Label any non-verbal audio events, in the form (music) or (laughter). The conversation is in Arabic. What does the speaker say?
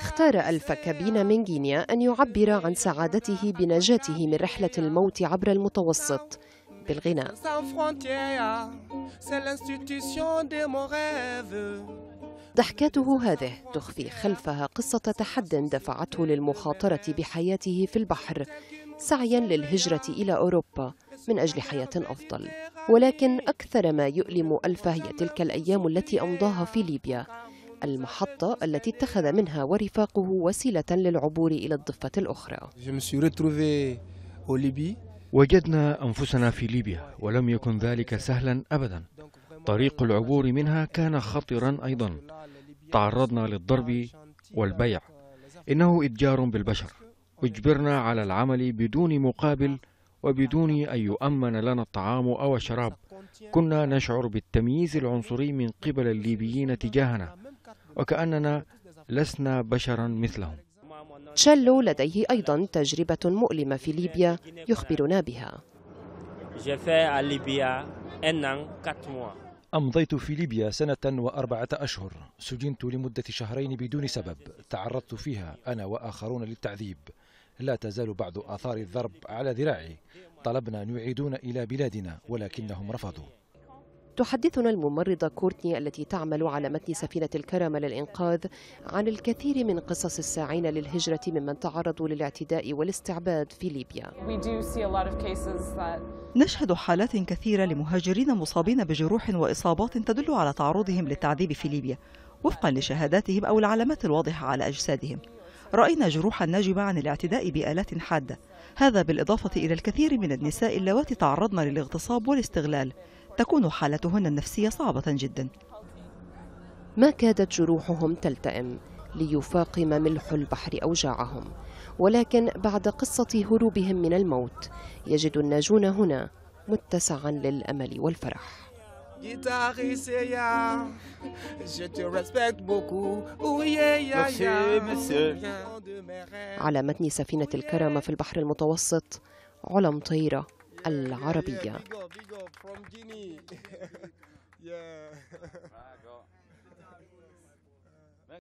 اختار كابينة من غينيا أن يعبر عن سعادته بنجاته من رحلة الموت عبر المتوسط بالغناء ضحكته هذه تخفي خلفها قصة تحد دفعته للمخاطرة بحياته في البحر سعيا للهجرة إلى أوروبا من أجل حياة أفضل ولكن أكثر ما يؤلم ألفه هي تلك الأيام التي أمضاها في ليبيا المحطة التي اتخذ منها ورفاقه وسيلة للعبور إلى الضفة الأخرى وجدنا أنفسنا في ليبيا ولم يكن ذلك سهلا أبدا طريق العبور منها كان خطرا أيضا تعرضنا للضرب والبيع إنه إتجار بالبشر اجبرنا على العمل بدون مقابل وبدون أن يؤمن لنا الطعام أو الشراب كنا نشعر بالتمييز العنصري من قبل الليبيين تجاهنا وكأننا لسنا بشرا مثلهم تشلو لديه أيضا تجربة مؤلمة في ليبيا يخبرنا بها أمضيت في ليبيا سنة وأربعة أشهر سجنت لمدة شهرين بدون سبب تعرضت فيها أنا وآخرون للتعذيب لا تزال بعض آثار الضرب على ذراعي طلبنا أن يعيدون إلى بلادنا ولكنهم رفضوا تحدثنا الممرضة كورتني التي تعمل على متن سفينة الكرامة للإنقاذ عن الكثير من قصص الساعين للهجرة ممن تعرضوا للاعتداء والاستعباد في ليبيا نشهد حالات كثيرة لمهاجرين مصابين بجروح وإصابات تدل على تعرضهم للتعذيب في ليبيا وفقا لشهاداتهم أو العلامات الواضحة على أجسادهم رأينا جروحا ناجمة عن الاعتداء بآلات حادة هذا بالإضافة إلى الكثير من النساء اللواتي تعرضن للاغتصاب والاستغلال تكون حالتهن النفسية صعبة جدا ما كادت جروحهم تلتئم ليفاقم ملح البحر أوجاعهم ولكن بعد قصة هروبهم من الموت يجد الناجون هنا متسعا للأمل والفرح guitariste, je te respecte beaucoup. على متن سفينة oh, الكرامة في البحر المتوسط علم طيرة العربية (laughs)